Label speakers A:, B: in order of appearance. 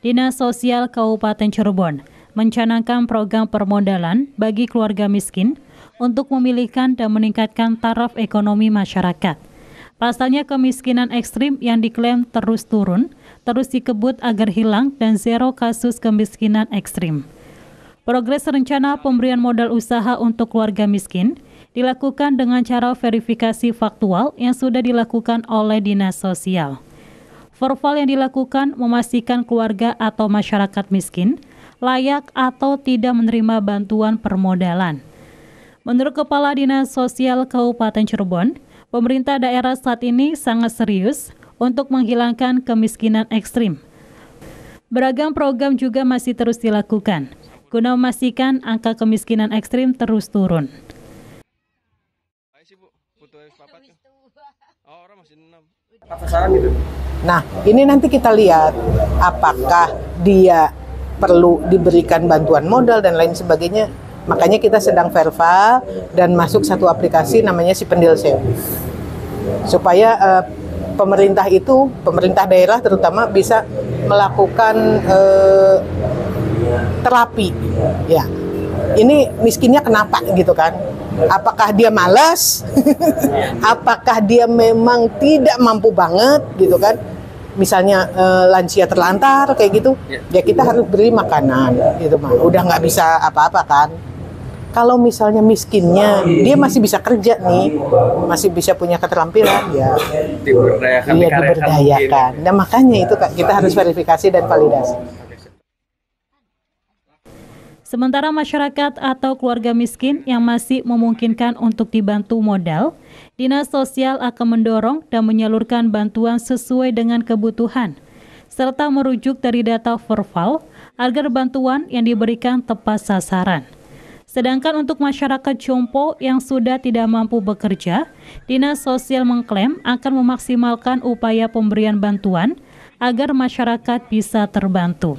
A: Dinas Sosial Kabupaten Cirebon mencanangkan program permodalan bagi keluarga miskin untuk memilihkan dan meningkatkan taraf ekonomi masyarakat. Pasalnya kemiskinan ekstrim yang diklaim terus turun, terus dikebut agar hilang dan zero kasus kemiskinan ekstrim. Progres rencana pemberian modal usaha untuk keluarga miskin dilakukan dengan cara verifikasi faktual yang sudah dilakukan oleh Dinas Sosial. Verval yang dilakukan memastikan keluarga atau masyarakat miskin layak atau tidak menerima bantuan permodalan. Menurut Kepala Dinas Sosial Kabupaten Cirebon, pemerintah daerah saat ini sangat serius untuk menghilangkan kemiskinan ekstrim. Beragam program juga masih terus dilakukan, guna memastikan angka kemiskinan ekstrim terus turun. Oh, gitu. Nah, ini nanti kita lihat
B: apakah dia perlu diberikan bantuan modal dan lain sebagainya. Makanya kita sedang verval dan masuk satu aplikasi namanya si Pendil Sew. Supaya uh, pemerintah itu, pemerintah daerah terutama bisa melakukan uh, terapi. Ya. Ini miskinnya kenapa gitu kan? apakah dia malas apakah dia memang tidak mampu banget gitu kan misalnya e, lansia terlantar kayak gitu ya. ya kita harus beri makanan gitu mah udah nggak bisa apa-apa kan kalau misalnya miskinnya dia masih bisa kerja nih masih bisa punya
A: keterampilan
B: ya diberdayakan iya diberdayakan nah makanya itu kita harus verifikasi dan validasi
A: Sementara masyarakat atau keluarga miskin yang masih memungkinkan untuk dibantu modal, Dinas Sosial akan mendorong dan menyalurkan bantuan sesuai dengan kebutuhan, serta merujuk dari data Verval agar bantuan yang diberikan tepat sasaran. Sedangkan untuk masyarakat Jompo yang sudah tidak mampu bekerja, Dinas Sosial mengklaim akan memaksimalkan upaya pemberian bantuan agar masyarakat bisa terbantu.